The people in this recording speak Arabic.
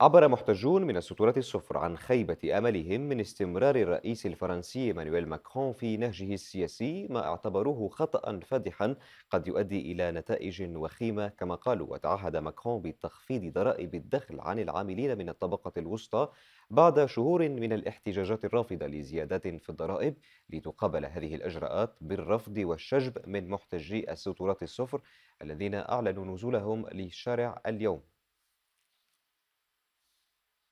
عبر محتجون من السطورة الصفر عن خيبة أملهم من استمرار الرئيس الفرنسي مانويل ماكرون في نهجه السياسي ما اعتبروه خطأ فادحا قد يؤدي إلى نتائج وخيمة كما قالوا وتعهد ماكرون بتخفيض ضرائب الدخل عن العاملين من الطبقة الوسطى بعد شهور من الاحتجاجات الرافضة لزيادات في الضرائب لتقابل هذه الإجراءات بالرفض والشجب من محتجي السطورات الصفر الذين أعلنوا نزولهم للشارع اليوم